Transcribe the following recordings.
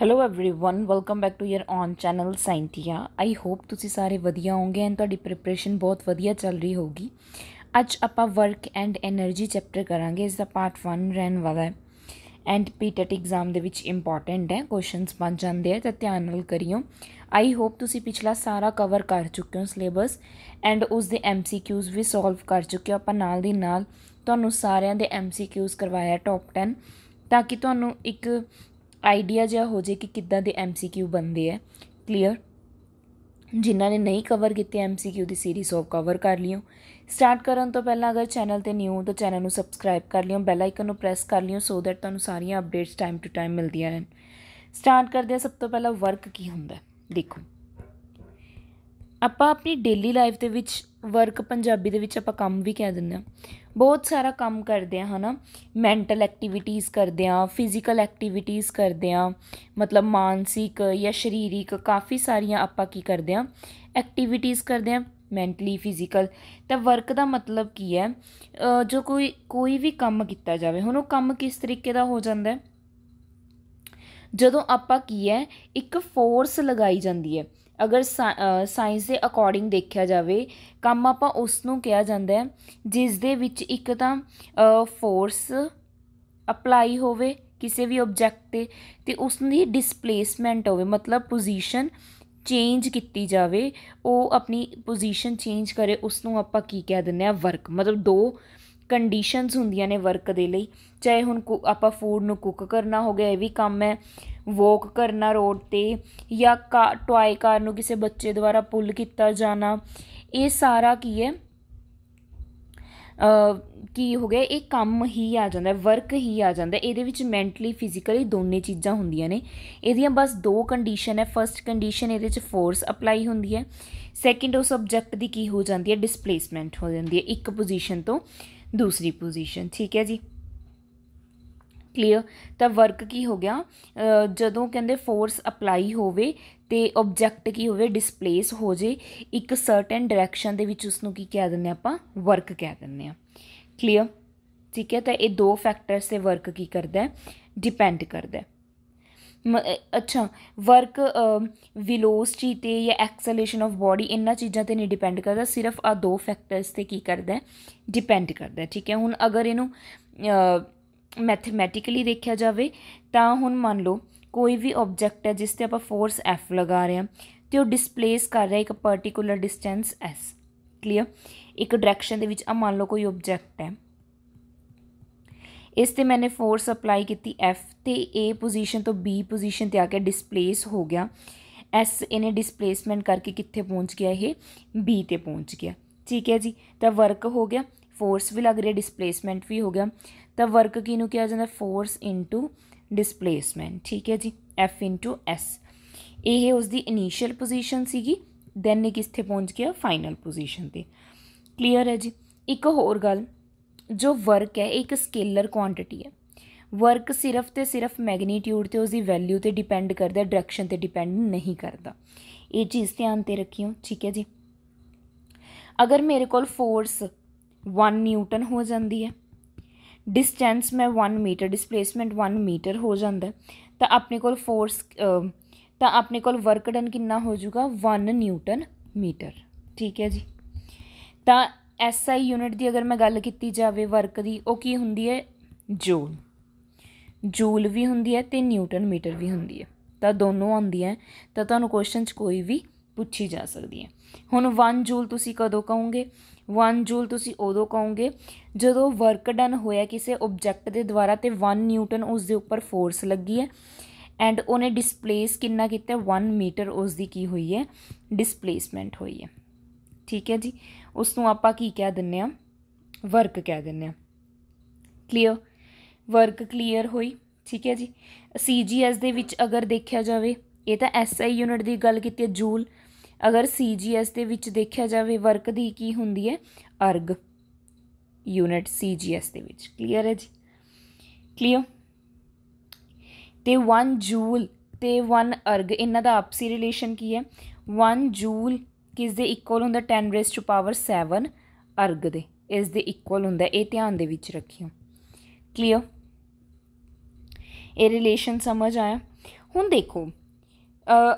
hello everyone welcome back to your own channel Scientia I hope ਤੁਸੀਂ ਸਾਰੇ ਵਧੀਆ ਹੋਵੋਗੇ ਐਂ ਤੁਹਾਡੀ ਪ੍ਰੀਪਰੇਸ਼ਨ ਬਹੁਤ ਵਧੀਆ ਚੱਲ ਰਹੀ ਹੋਗੀ ਅੱਜ ਆਪਾਂ ਵਰਕ ਐਂਡ એનર્ਜੀ ਚੈਪਟਰ ਕਰਾਂਗੇ ਇਸ ਦਾ ਪਾਰਟ 1 ਰਹਿਣ ਵਾਲਾ ਹੈ ਐਂਡ ਪੀਟੈਟ ਐਗਜ਼ਾਮ ਦੇ ਵਿੱਚ ਇੰਪੋਰਟੈਂਟ ਹੈ ਕੁਐਸਚਨਸ ਬਣ ਜਾਂਦੇ ਆ ਤਾਂ ਧਿਆਨ ਨਾਲ ਕਰਿਓ ਆਈ ਹੋਪ ਤੁਸੀਂ ਪਿਛਲਾ ਸਾਰਾ ਕਵਰ ਕਰ ਚੁੱਕੇ ਹੋ ਸਿਲੇਬਸ ਐਂਡ ਉਸ ਦੇ ਐਮਸੀਕਿਊਜ਼ ਵੀ ਸੋਲਵ ਕਰ ਚੁੱਕੇ ਹੋ ਆਪਾਂ ਨਾਲ ਦੀ ਨਾਲ ਤੁਹਾਨੂੰ ਸਾਰਿਆਂ ਦੇ ਐਮਸੀਕਿਊਜ਼ ਕਰਵਾਇਆ ਟੌਪ 10 ਤਾਂ ਕਿ ਤੁਹਾਨੂੰ ਇੱਕ ਆਈਡੀਆ ਜਿਹਾ ਹੋ ਜੇ ਕਿ ਕਿੱਦਾਂ ਦੇ ਐਮਸੀਕਿਊ ਬੰਦੇ ਆ ਕਲੀਅਰ ਜਿਨ੍ਹਾਂ ਨੇ ਨਹੀਂ ਕਵਰ ਕੀਤੇ ਐਮਸੀਕਿਊ ਦੀ ਸੀਰੀਜ਼ ਉਹ ਕਵਰ ਕਰ ਲਿਓ ਸਟਾਰਟ ਕਰਨ ਤੋਂ ਪਹਿਲਾਂ ਅਗਰ ਚੈਨਲ ਤੇ ਨਿਊ ਹੋ ਤਾਂ ਚੈਨਲ ਨੂੰ ਸਬਸਕ੍ਰਾਈਬ ਕਰ ਲਿਓ ਬੈਲ ਆਈਕਨ ਨੂੰ ਪ੍ਰੈਸ ਕਰ ਲਿਓ ਸੋ ਦੈਟ ਤੁਹਾਨੂੰ ਸਾਰੀਆਂ ਅਪਡੇਟਸ ਟਾਈਮ ਟੂ ਟਾਈਮ ਮਿਲਦੀਆਂ ਰਹਿਣ ਸਟਾਰਟ ਕਰਦੇ ਆ ਸਭ ਤੋਂ ਪਹਿਲਾਂ ਵਰਕ ਕੀ ਹੁੰਦਾ ਦੇਖੋ ਆਪਾਂ ਆਪਣੀ ਡੇਲੀ ਲਾਈਫ ਦੇ ਵਿੱਚ ਵਰਕ ਪੰਜਾਬੀ ਦੇ ਵਿੱਚ ਆਪਾਂ ਕੰਮ ਵੀ ਕਹਿ ਦਿੰਦੇ ਆ ਬਹੁਤ ਸਾਰਾ ਕੰਮ ਕਰਦੇ ਆ ਹਨਾ ਮੈਂਟਲ ਐਕਟੀਵਿਟੀਜ਼ ਕਰਦੇ ਆ ਫਿਜ਼ੀਕਲ ਐਕਟੀਵਿਟੀਜ਼ ਕਰਦੇ ਆ ਮਤਲਬ ਮਾਨਸਿਕ ਜਾਂ ਸਰੀਰਿਕ ਕਾਫੀ ਸਾਰੀਆਂ ਆਪਾਂ ਕੀ ਕਰਦੇ ਆ ਐਕਟੀਵਿਟੀਜ਼ ਕਰਦੇ ਆ ਮੈਂਟਲੀ ਫਿਜ਼ੀਕਲ ਤਾਂ ਵਰਕ ਦਾ ਮਤਲਬ ਕੀ ਹੈ ਜੋ ਕੋਈ ਕੋਈ ਵੀ ਕੰਮ ਕੀਤਾ ਜਾਵੇ ਹੁਣ ਉਹ ਕੰਮ ਕਿਸ ਤਰੀਕੇ ਦਾ ਹੋ ਜਾਂਦਾ ਹੈ ਜਦੋਂ ਆਪਾਂ ਕੀ ਹੈ ਇੱਕ ਫੋਰਸ ਲਗਾਈ ਜਾਂਦੀ ਹੈ ਅਗਰ ਸਾਇੰਸ ਦੇ ਅਕੋਰਡਿੰਗ ਦੇਖਿਆ ਜਾਵੇ ਕੰਮ ਆਪਾਂ ਉਸ ਨੂੰ ਕਿਹਾ ਜਾਂਦਾ ਹੈ ਜਿਸ ਦੇ ਵਿੱਚ ਇੱਕ ਤਾਂ ਫੋਰਸ ਅਪਲਾਈ ਹੋਵੇ ਕਿਸੇ ਵੀ ਆਬਜੈਕਟ ਤੇ ਤੇ ਉਸ ਦੀ ਡਿਸਪਲੇਸਮੈਂਟ ਹੋਵੇ ਮਤਲਬ ਪੋਜੀਸ਼ਨ ਚੇਂਜ ਕੀਤੀ ਜਾਵੇ ਉਹ ਆਪਣੀ ਪੋਜੀਸ਼ਨ ਚੇਂਜ ਕਰੇ ਉਸ ਨੂੰ ਆਪਾਂ ਕੀ ਕਹਿ ਦਿੰਦੇ ਆ ਵਰਕ ਮਤਲਬ ਦੋ ਕੰਡੀਸ਼ਨਸ ਹੁੰਦੀਆਂ ਨੇ ਵਰਕ ਦੇ ਲਈ ਚਾਹੇ ਹੁਣ ਆਪਾਂ ਫੂਡ ਨੂੰ ਕੁੱਕ ਕਰਨਾ ਹੋ ਗਿਆ ਇਹ ਵੀ ਕੰਮ ਹੈ ਵੋਕ ਕਰਨਾ ਰੋਡ ਤੇ ਜਾਂ ਟੌਏ ਕਾਰ ਨੂੰ ਕਿਸੇ ਬੱਚੇ ਦੁਆਰਾ ਪੁੱਲ ਕੀਤਾ ਜਾਣਾ ਇਹ ਸਾਰਾ ਕੀ ਹੈ ਕੀ ਹੋ ਗਿਆ ਇਹ ਕੰਮ ਹੀ ਆ ਜਾਂਦਾ ਵਰਕ ਹੀ ਆ ਜਾਂਦਾ ਇਹਦੇ ਵਿੱਚ ਮੈਂਟਲੀ ਫਿਜ਼ੀਕਲੀ ਦੋਨੇ ਚੀਜ਼ਾਂ ਹੁੰਦੀਆਂ ਨੇ ਇਹਦੀਆਂ ਬਸ ਦੋ ਕੰਡੀਸ਼ਨ ਹੈ ਫਰਸਟ ਕੰਡੀਸ਼ਨ ਇਹਦੇ ਵਿੱਚ ਫੋਰਸ ਅਪਲਾਈ ਹੁੰਦੀ ਹੈ ਸੈਕਿੰਡ ਉਹ ਸਬਜੈਕਟ ਦੀ ਕੀ ਹੋ ਜਾਂਦੀ ਹੈ ਡਿਸਪਲੇਸਮੈਂਟ ਹੋ ਜਾਂਦੀ ਹੈ ਇੱਕ ਪੋਜੀਸ਼ਨ ਤੋਂ ਦੂਸਰੀ ਪੋਜੀਸ਼ਨ ਠੀਕ ਹੈ ਜੀ ਕਲੀਅਰ ਤਾਂ ਵਰਕ ਕੀ ਹੋ ਗਿਆ ਜਦੋਂ ਕਹਿੰਦੇ ਫੋਰਸ ਅਪਲਾਈ ਹੋਵੇ ਤੇ ਆਬਜੈਕਟ ਕੀ ਹੋਵੇ ਡਿਸਪਲੇਸ ਹੋ ਜੇ ਇੱਕ ਸਰਟਨ ਡਾਇਰੈਕਸ਼ਨ ਦੇ ਵਿੱਚ ਉਸ ਨੂੰ ਕੀ ਕਹਿ ਦਿੰਦੇ ਆਪਾਂ ਵਰਕ ਕਹਿ ਦਿੰਦੇ ਆ ਕਲੀਅਰ ਠੀਕ ਹੈ ਤਾਂ ਇਹ ਦੋ ਫੈਕਟਰਸ ਤੇ ਵਰਕ ਕੀ ਕਰਦਾ ਹੈ ਡਿਪੈਂਡ ਕਰਦਾ ਹੈ ਅੱਛਾ ਵਰਕ ਵਿਲੋਸਿਟੀ ਤੇ ਜਾਂ ਐਕਸਲੇਸ਼ਨ ਆਫ ਬਾਡੀ ਇੰਨਾ ਚੀਜ਼ਾਂ ਤੇ ਨਹੀਂ ਡਿਪੈਂਡ ਕਰਦਾ ਸਿਰਫ ਆ ਦੋ ਫੈਕਟਰਸ ਤੇ ਕੀ ਕਰਦਾ ਡਿਪੈਂਡ ਕਰਦਾ ਠੀਕ ਹੈ ਹੁਣ ਅਗਰ ਇਹਨੂੰ ਮੈਥਮੈਟਿਕਲੀ ਦੇਖਿਆ ਜਾਵੇ ਤਾਂ ਹੁਣ ਮੰਨ ਲਓ ਕੋਈ ਵੀ ਆਬਜੈਕਟ ਹੈ ਜਿਸ ਤੇ ਆਪਾਂ ਫੋਰਸ ਐਫ ਲਗਾ ਰਹੇ ਹਾਂ ਤੇ ਉਹ ਡਿਸਪਲੇਸ ਕਰ ਰਿਹਾ ਇੱਕ ਪਾਰਟਿਕੂਲਰ ਡਿਸਟੈਂਸ ਐਸ ਕਲੀਅਰ ਇੱਕ ਡਾਇਰੈਕਸ਼ਨ ਦੇ ਵਿੱਚ ਆ ਮੰਨ ਲਓ ਕੋਈ ਆਬਜੈਕਟ ਹੈ ਇਸ ਤੇ ਮੈਨੇ ਫੋਰਸ ਅਪਲਾਈ ਕੀਤੀ F ਤੇ A ਪੋਜੀਸ਼ਨ ਤੋਂ B ਪੋਜੀਸ਼ਨ ਤੇ ਆ ਕੇ ਡਿਸਪਲੇਸ ਹੋ ਗਿਆ S ਇਹਨੇ ਡਿਸਪਲੇਸਮੈਂਟ ਕਰਕੇ ਕਿੱਥੇ ਪਹੁੰਚ ਗਿਆ ਇਹ B ਤੇ ਪਹੁੰਚ ਗਿਆ ਠੀਕ ਹੈ ਜੀ ਤਾਂ ਵਰਕ ਹੋ ਗਿਆ ਫੋਰਸ ਵੀ ਲੱਗ ਰਿਹਾ ਡਿਸਪਲੇਸਮੈਂਟ ਵੀ ਹੋ ਗਿਆ ਤਾਂ ਵਰਕ ਨੂੰ ਕਿਹਾ ਜਾਂਦਾ ਫੋਰਸ ਇਨਟੂ ਡਿਸਪਲੇਸਮੈਂਟ ਠੀਕ ਹੈ ਜੀ ਐਫ ਇਨਟੂ ਐਸ ਇਹ ਉਸ ਦੀ ਇਨੀਸ਼ੀਅਲ ਪੋਜੀਸ਼ਨ ਸੀਗੀ ਦੈਨ ਇਹ ਕਿੱਥੇ ਪਹੁੰਚ ਗਿਆ ਫਾਈਨਲ ਪੋਜੀਸ਼ਨ ਤੇ ਕਲੀਅਰ ਹੈ ਜੀ ਇੱਕ ਹੋਰ ਗੱਲ ਜੋ ਵਰਕ ਹੈ ਇੱਕ ਸਕੇਲਰ ਕੁਆਂਟੀਟੀ ਹੈ ਵਰਕ ਸਿਰਫ ਤੇ ਸਿਰਫ ਮੈਗਨੀਟਿਊਡ ਤੇ ਉਸ ਦੀ ਵੈਲਿਊ ਤੇ ਡਿਪੈਂਡ ਕਰਦਾ ਡਾਇਰੈਕਸ਼ਨ ਤੇ ਡਿਪੈਂਡ ਨਹੀਂ ਕਰਦਾ ਇਹ ਚੀਜ਼ ਧਿਆਨ ਤੇ ਰੱਖਿਓ ਠੀਕ ਹੈ ਜੀ ਅਗਰ ਮੇਰੇ ਕੋਲ ਫੋਰਸ 1 ਨਿਊਟਨ ਹੋ ਜਾਂਦੀ ਹੈ ਡਿਸਟੈਂਸ ਮੈਂ 1 ਮੀਟਰ ਡਿਸਪਲੇਸਮੈਂਟ 1 ਮੀਟਰ ਹੋ ਜਾਂਦਾ ਤਾਂ ਆਪਣੇ ਕੋਲ ਫੋਰਸ ਤਾਂ ਆਪਣੇ ਕੋਲ ਵਰਕ ਡਨ ਕਿੰਨਾ ਹੋ ਜਾਊਗਾ 1 ਨਿਊਟਨ ਮੀਟਰ ਠੀਕ ਹੈ ਜੀ ਤਾਂ ਐਸਆਈ ਯੂਨਿਟ ਦੀ ਅਗਰ ਮੈਂ ਗੱਲ ਕੀਤੀ ਜਾਵੇ ਵਰਕ ਦੀ ਉਹ ਕੀ ਹੁੰਦੀ ਹੈ ਜੂਲ ਜੂਲ ਵੀ ਹੁੰਦੀ ਹੈ ਤੇ ਨਿਊਟਨ ਮੀਟਰ ਵੀ ਹੁੰਦੀ ਹੈ ਤਾਂ ਦੋਨੋਂ ਆਉਂਦੀਆਂ ਤਾਂ ਤੁਹਾਨੂੰ ਕੁਐਸਚਨ 'ਚ ਕੋਈ ਵੀ ਪੁੱਛੀ ਜਾ ਸਕਦੀ ਹੈ ਹੁਣ 1 ਜੂਲ ਤੁਸੀਂ ਕਦੋਂ ਕਹੋਗੇ 1 ਜੂਲ ਤੁਸੀਂ ਉਦੋਂ ਕਹੋਗੇ ਜਦੋਂ ਵਰਕ ਡਨ ਹੋਇਆ ਕਿਸੇ ਆਬਜੈਕਟ ਦੇ ਦੁਆਰਾ ਤੇ 1 ਨਿਊਟਨ ਉਸ ਦੇ ਉੱਪਰ ਫੋਰਸ ਲੱਗੀ ਹੈ ਐਂਡ ਉਹਨੇ ਡਿਸਪਲੇਸ ਕਿੰਨਾ ਕੀਤਾ 1 ਮੀਟਰ ਉਸ ਦੀ ਕੀ ਹੋਈ ਹੈ ਡਿਸਪਲੇਸਮੈਂਟ ਹੋਈ ਹੈ ਠੀਕ ਹੈ ਜੀ ਉਸ ਨੂੰ ਆਪਾਂ ਕੀ ਕਹਿ ਦਿੰਨੇ ਆ ਵਰਕ ਕਹਿ ਦਿੰਨੇ ਆ ਕਲੀਅਰ ਵਰਕ ਕਲੀਅਰ ਹੋਈ ਠੀਕ ਹੈ ਜੀ ਸੀਜੀਐਸ ਦੇ ਵਿੱਚ ਅਗਰ ਦੇਖਿਆ ਜਾਵੇ ਇਹ ਤਾਂ ਐਸਆਈ ਯੂਨਿਟ ਦੀ ਗੱਲ ਕੀਤੀ ਹੈ ਜੂਲ ਅਗਰ ਸੀਜੀਐਸ ਦੇ ਵਿੱਚ ਦੇਖਿਆ ਜਾਵੇ ਵਰਕ ਦੀ ਕੀ ਹੁੰਦੀ ਹੈ ਅਰਗ ਯੂਨਿਟ ਸੀਜੀਐਸ ਦੇ ਵਿੱਚ ਕਲੀਅਰ ਹੈ ਜੀ ਕਲੀਅਰ ਤੇ 1 ਜੂਲ ਤੇ 1 ਅਰਗ ਇਹਨਾਂ ਦਾ ਆਪਸੀ ਰਿਲੇਸ਼ਨ ਕੀ ਹੈ 1 ਜੂਲ ਕਿਸ ਦੇ ਇਕੁਅਲ ਹੁੰਦਾ 10 ਰੇਸ ਟੂ ਪਾਵਰ 7 ਅਰਗ ਦੇ ਇਸ ਦੇ ਇਕੁਅਲ ਹੁੰਦਾ ਇਹ ਧਿਆਨ ਦੇ ਵਿੱਚ ਰੱਖਿਓ ਕਲੀਅਰ ਇਹ ਰਿਲੇਸ਼ਨ ਸਮਝ ਆਇਆ ਹੁਣ ਦੇਖੋ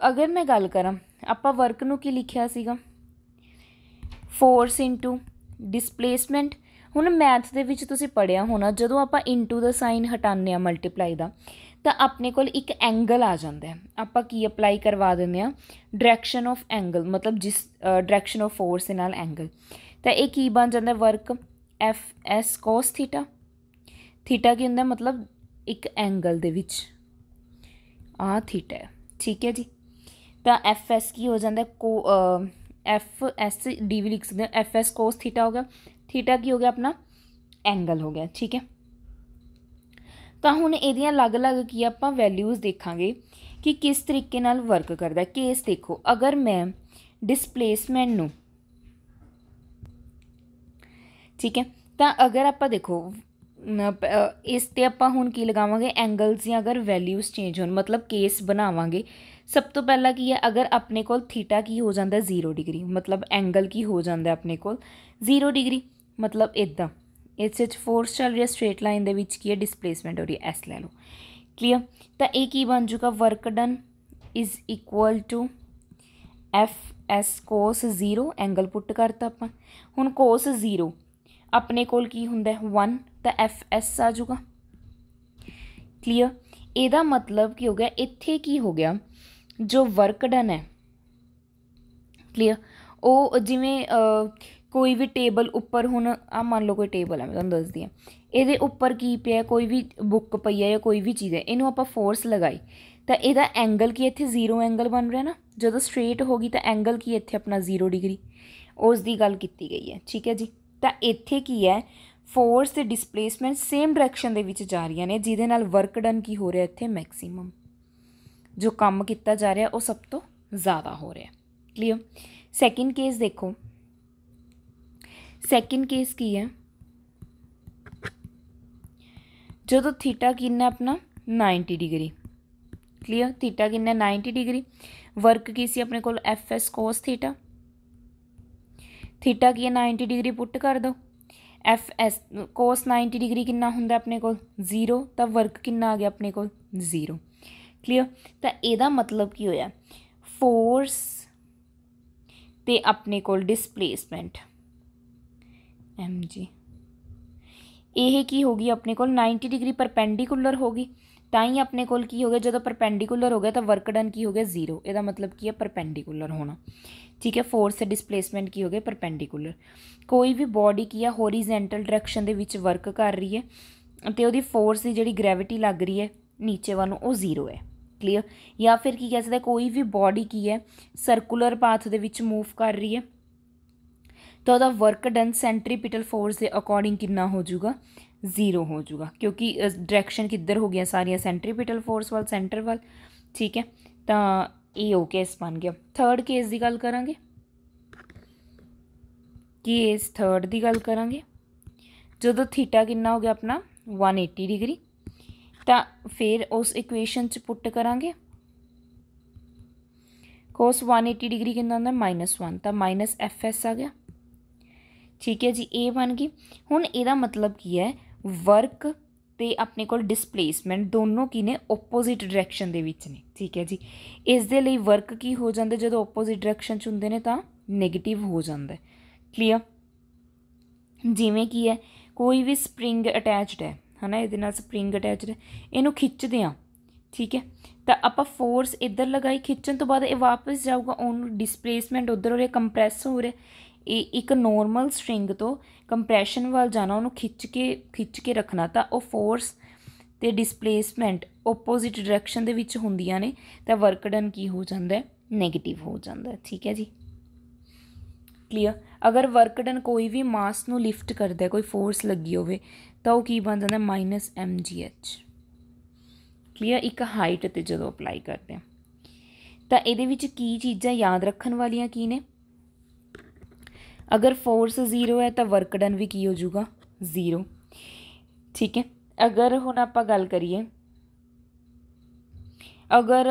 ਅਗਰ ਮੈਂ ਗੱਲ ਕਰਾਂ ਆਪਾਂ ਵਰਕ ਨੂੰ ਕੀ ਲਿਖਿਆ ਸੀਗਾ ਫੋਰਸ ਇਨਟੂ ਡਿਸਪਲੇਸਮੈਂਟ ਹੁਣ ਮੈਥ ਦੇ ਵਿੱਚ ਤੁਸੀਂ ਪੜਿਆ ਹੋਣਾ ਜਦੋਂ ਆਪਾਂ ਇਨਟੂ ਦਾ ਸਾਈਨ ਹਟਾਉਂਦੇ ਆ ਮਲਟੀਪਲਾਈ ਦਾ ਤਾਂ ਆਪਣੇ ਕੋਲ ਇੱਕ ਐਂਗਲ ਆ ਜਾਂਦਾ ਹੈ ਆਪਾਂ ਕੀ ਅਪਲਾਈ ਕਰਵਾ ਦਿੰਦੇ ਆ ਡਾਇਰੈਕਸ਼ਨ ਆਫ ਐਂਗਲ ਮਤਲਬ ਜਿਸ ਡਾਇਰੈਕਸ਼ਨ ਆਫ ਫੋਰਸ ਨਾਲ ਐਂਗਲ ਤਾਂ ਇਹ ਕੀ ਬਣ ਜਾਂਦਾ work F S cos theta theta ਕੀ ਹੁੰਦਾ ਮਤਲਬ ਇੱਕ ਐਂਗਲ ਦੇ ਵਿੱਚ ਆ ਥੀਟਾ ਠੀਕ ਹੈ ਜੀ ਤਾਂ ਐਫ ਐਸ ਕੀ ਹੋ ਜਾਂਦਾ ਕੋ ਐਫ ਐਸ ਡੀ ਵੀ ਲਿਖ ਸਕਦੇ हैं ਐਫ ਐਸ ਕੋਸ थीटा हो गया ਕੀ ਹੋ ਗਿਆ ਆਪਣਾ ਐਂਗਲ ਹੋ ਗਿਆ ਠੀਕ ਹੈ ਤਾਂ ਹੁਣ ਇਹਦੀਆਂ ਅਲੱਗ-ਅਲੱਗ ਕੀ ਆਪਾਂ ਵੈਲਿਊਜ਼ ਦੇਖਾਂਗੇ ਕਿ ਕਿਸ ਤਰੀਕੇ ਨਾਲ ਵਰਕ ਕਰਦਾ ਕੇਸ ਦੇਖੋ ਅਗਰ ਮੈਂ ਡਿਸਪਲੇਸਮੈਂਟ ਨੂੰ ਠੀਕ ਹੈ ਤਾਂ ਅਗਰ ਆਪਾਂ ਦੇਖੋ ਇਸ ਤੇ ਆਪਾਂ ਹੁਣ ਕੀ ਲਗਾਵਾਂਗੇ ਐਂਗਲਸ ਜਾਂ ਅਗਰ ਵੈਲਿਊਜ਼ ਚੇਂਜ ਹੋਣ ਮਤਲਬ ਕੇਸ ਬਣਾਵਾਂਗੇ ਸਭ ਤੋਂ ਪਹਿਲਾਂ ਕੀ ਹੈ ਅਗਰ ਆਪਣੇ ਕੋਲ ਥੀਟਾ ਕੀ ਹੋ ਜਾਂਦਾ 0 ਡਿਗਰੀ ਮਤਲਬ ਐਂਗਲ ਕੀ ਹੋ ਜਾਂਦਾ ਆਪਣੇ ਕੋਲ 0 ਡਿਗਰੀ ਮਤਲਬ ਇਦਾਂ ਇਸ ਵਿੱਚ ਫੋਰਸ ਚੱਲ ਰਿਹਾ ਸਟ੍ਰੇਟ ਲਾਈਨ ਦੇ ਵਿੱਚ ਕੀ ਹੈ ਡਿਸਪਲੇਸਮੈਂਟ ਹੋ ਰਹੀ ਹੈ ਐਸ ਲੈ ਲਓ ਕਲੀਅਰ ਤਾਂ ਇਹ ਕੀ ਬਣ ਜੂਗਾ work done is equal to F S cos 0 angle put ਕਰਤਾ ਆਪਾਂ ਹੁਣ ਕੋਸ 0 ਆਪਣੇ ਕੋਲ ਕੀ ਹੁੰਦਾ ਹੈ 1 ਤਾਂ ਐਫ ਐਸ ਆ ਜਾਊਗਾ ਕਲੀਅਰ ਇਹਦਾ ਮਤਲਬ ਕੀ ਹੋ ਗਿਆ ਇੱਥੇ ਕੀ ਹੋ ਗਿਆ ਜੋ ਵਰਕ ਡਨ ਹੈ ਕਲੀਅਰ ਉਹ ਜਿਵੇਂ ਕੋਈ ਵੀ ਟੇਬਲ ਉੱਪਰ ਹੁਣ ਆ ਮੰਨ ਲਓ ਕੋਈ ਟੇਬਲ ਹੈ ਮੈਂ ਤੁਹਾਨੂੰ ਦੱਸਦੀ ਆ ਇਹਦੇ ਉੱਪਰ ਕੀ ਪਿਆ ਕੋਈ ਵੀ ਬੁੱਕ ਪਈ ਹੈ ਜਾਂ ਕੋਈ ਵੀ ਚੀਜ਼ ਹੈ ਇਹਨੂੰ ਆਪਾਂ ਫੋਰਸ ਲਗਾਈ ਤਾਂ ਇਹਦਾ ਐਂਗਲ ਕੀ ਇੱਥੇ ਜ਼ੀਰੋ ਐਂਗਲ ਬਣ ਰਿਹਾ ਨਾ ਜਦੋਂ ਸਟ੍ਰੇਟ ਹੋਗੀ ਤਾਂ ਐਂਗਲ ਕੀ ਇੱਥੇ ਆਪਣਾ 0 ਡਿਗਰੀ ਉਸ ਦੀ ਗੱਲ ਕੀਤੀ ਗਈ ਹੈ ਠੀਕ ਹੈ ਜੀ ਤਾਂ ਇੱਥੇ ਕੀ ਹੈ ਫੋਰਸ ਤੇ ਡਿਸਪਲੇਸਮੈਂਟ ਸੇਮ ਡਾਇਰੈਕਸ਼ਨ ਦੇ ਵਿੱਚ ਜਾ ਰਹੀਆਂ ਨੇ ਜਿਹਦੇ ਨਾਲ ਵਰਕ ਡਨ ਕੀ ਹੋ ਰਿਹਾ ਇੱਥੇ ਮੈਕਸਿਮਮ कम किया जा रहा वह सब तो ज़्यादा हो रहा क्लीयर सैकेंड केस देखो सैकेंड केस की है जो तो थीटा ਕਿੰਨਾ अपना नाइनटी डिग्री क्लीयर थीटा किन्ना नाइनटी डिग्री वर्क की सी अपने को F S cos theta theta की है नाइनटी डिग्री पुट कर दो F S cos ninety degree कि होंगे अपने को जीरो तो वर्क कि आ गया अपने को जीरो ਕਲੀਅਰ ਤਾਂ ਇਹਦਾ ਮਤਲਬ ਕੀ ਹੋਇਆ ਫੋਰਸ ਤੇ ਆਪਣੇ ਕੋਲ ਡਿਸਪਲੇਸਮੈਂਟ ਐਮ ਜੀ ਇਹ ਕੀ ਹੋਗੀ ਆਪਣੇ ਕੋਲ 90 ਡਿਗਰੀ ਪਰਪੈਂਡੀਕੂਲਰ ਹੋਗੀ ਤਾਂ ਹੀ ਆਪਣੇ ਕੋਲ ਕੀ ਹੋ ਗਿਆ ਜਦੋਂ ਪਰਪੈਂਡੀਕੂਲਰ ਹੋ ਗਿਆ ਤਾਂ ਵਰਕ ਡਨ ਕੀ ਹੋ ਗਿਆ ਜ਼ੀਰੋ ਇਹਦਾ ਮਤਲਬ ਕੀ ਹੈ ਪਰਪੈਂਡੀਕੂਲਰ ਹੋਣਾ ਠੀਕ ਹੈ ਫੋਰਸ ਤੇ ਡਿਸਪਲੇਸਮੈਂਟ ਕੀ ਹੋ ਗਿਆ ਪਰਪੈਂਡੀਕੂਲਰ ਕੋਈ ਵੀ ਬਾਡੀ ਕੀ ਹੈ ਹੋਰੀਜ਼ੈਂਟਲ ਡਾਇਰੈਕਸ਼ਨ ਦੇ ਵਿੱਚ ਵਰਕ ਕਰ ਰਹੀ ਹੈ ਤੇ ਉਹਦੀ ਫੋਰਸ ਦੀ ਜਿਹੜੀ ਗ੍ਰੈਵਿਟੀ ਲੱਗ ਰਹੀ ਹੈ ਨੀਚੇ ਵੱਲ ਨੂੰ ਉਹ ਜ਼ੀਰੋ ਹੈ ਕਲੀਅਰ ਜਾਂ ਫਿਰ ਕੀ ਕਹਿ ਸਕਦੇ ਕੋਈ ਵੀ ਬਾਡੀ ਕੀ ਹੈ ਸਰਕੂਲਰ ਪਾਥ ਦੇ ਵਿੱਚ ਮੂਵ ਕਰ ਰਹੀ ਹੈ ਤਾਂ ਉਹਦਾ ਵਰਕ ਡਨ ਸੈਂਟਰੀਪੀਟਲ ਫੋਰਸ ਦੇ ਅਕੋਰਡਿੰਗ ਕਿੰਨਾ ਹੋ ਜਾਊਗਾ ਜ਼ੀਰੋ ਹੋ ਜਾਊਗਾ ਕਿਉਂਕਿ ਡਾਇਰੈਕਸ਼ਨ ਕਿੱਧਰ ਹੋ ਗਿਆ ਸਾਰੀਆਂ ਸੈਂਟਰੀਪੀਟਲ ਫੋਰਸ ਵੱਲ ਸੈਂਟਰ ਵੱਲ ਠੀਕ ਹੈ ਤਾਂ ਇਹ ਉਹ ਕੇਸ ਬਣ ਗਿਆ ਥਰਡ ਕੇਸ ਦੀ ਗੱਲ ਕਰਾਂਗੇ ਕੇਸ ਥਰਡ ਦੀ ਗੱਲ ਕਰਾਂਗੇ ਜਦੋਂ ਥੀਟਾ ਕਿੰਨਾ ਹੋ ਗਿਆ ਆਪਣਾ 180 ਡਿਗਰੀ ਤਾਂ ਫਿਰ ਉਸ ਇਕੁਏਸ਼ਨ 'ਚ ਪੁੱਟ ਕਰਾਂਗੇ cos 180 ਡਿਗਰੀ ਕਿੰਨਾ ਹੁੰਦਾ -1 ਤਾਂ -fs ਆ ਗਿਆ ਠੀਕ ਹੈ ਜੀ ਇਹ ਬਣ ਗਈ ਹੁਣ ਇਹਦਾ ਮਤਲਬ ਕੀ ਹੈ ਵਰਕ ਤੇ ਆਪਣੇ ਕੋਲ ਡਿਸਪਲੇਸਮੈਂਟ ਦੋਨੋਂ ਕੀ ਨੇ ਆਪੋਜ਼ਿਟ ਡਾਇਰੈਕਸ਼ਨ ਦੇ ਵਿੱਚ ਨੇ ਠੀਕ ਹੈ ਜੀ ਇਸ ਦੇ ਲਈ ਵਰਕ ਕੀ ਹੋ ਜਾਂਦਾ ਜਦੋਂ ਆਪੋਜ਼ਿਟ ਡਾਇਰੈਕਸ਼ਨ ਚ ਹੁੰਦੇ ਨੇ ਤਾਂ 네ਗੇਟਿਵ ਹੋ ਜਾਂਦਾ ਕਲੀਅਰ ਜਿਵੇਂ ਕੀ ਹੈ ਕੋਈ ਵੀ ਸਪ੍ਰਿੰਗ ਅਟੈਚਡ ਹੈ ਹਨਾ ਇਹਦੇ ਨਾਲ ਸਪ੍ਰਿੰਗ ਅਟੈਚਡ ਇਹਨੂੰ ਖਿੱਚਦੇ ਆ ਠੀਕ ਹੈ ਤਾਂ ਆਪਾਂ ਫੋਰਸ ਇੱਧਰ ਲਗਾਈ ਖਿੱਚਣ ਤੋਂ ਬਾਅਦ ਇਹ ਵਾਪਸ ਜਾਊਗਾ ਉਹਨੂੰ ਡਿਸਪਲੇਸਮੈਂਟ ਉਧਰ ਹੋ ਰਿਹਾ ਕੰਪਰੈਸ ਹੋ ਰਿਹਾ ਇਹ ਇੱਕ ਨੋਰਮਲ ਸਟ੍ਰਿੰਗ ਤੋਂ ਕੰਪਰੈਸ਼ਨ ਵੱਲ ਜਾਣਾ ਉਹਨੂੰ ਖਿੱਚ ਕੇ ਖਿੱਚ ਕੇ ਰੱਖਣਾ ਤਾਂ ਉਹ ਫੋਰਸ ਤੇ ਡਿਸਪਲੇਸਮੈਂਟ ਆਪੋਜ਼ਿਟ ਡਾਇਰੈਕਸ਼ਨ ਦੇ ਵਿੱਚ ਹੁੰਦੀਆਂ ਨੇ ਤਾਂ ਵਰਕ ਡਨ ਕੀ ਹੋ ਜਾਂਦਾ ਹੈ 네ਗੇਟਿਵ ਹੋ ਜਾਂਦਾ ਠੀਕ ਹੈ ਜੀ ਕਲੀਅਰ ਅਗਰ ਵਰਕ ਡਨ ਕੋਈ ਵੀ ਮਾਸ ਨੂੰ ਲਿਫਟ ਕਰਦਾ ਕੋਈ ਫੋਰਸ ਲੱਗੀ ਹੋਵੇ ਤਾਂ ਉਹ ਕੀ ਬਣ ਜਾਂਦਾ minus M G H clear ਇੱਕ ਹਾਈਟ ਤੇ ਜਦੋਂ ਅਪਲਾਈ ਕਰਦੇ ਆ ਤਾਂ ਇਹਦੇ ਵਿੱਚ ਕੀ ਚੀਜ਼ਾਂ ਯਾਦ ਰੱਖਣ ਵਾਲੀਆਂ ਕੀ ਨੇ ਅਗਰ ਫੋਰਸ 0 ਹੈ ਤਾਂ ਵਰਕ ਡਨ ਵੀ ਕੀ ਹੋ ਜਾਊਗਾ 0 ਠੀਕ ਹੈ ਅਗਰ ਹੁਣ ਆਪਾਂ ਗੱਲ ਕਰੀਏ ਅਗਰ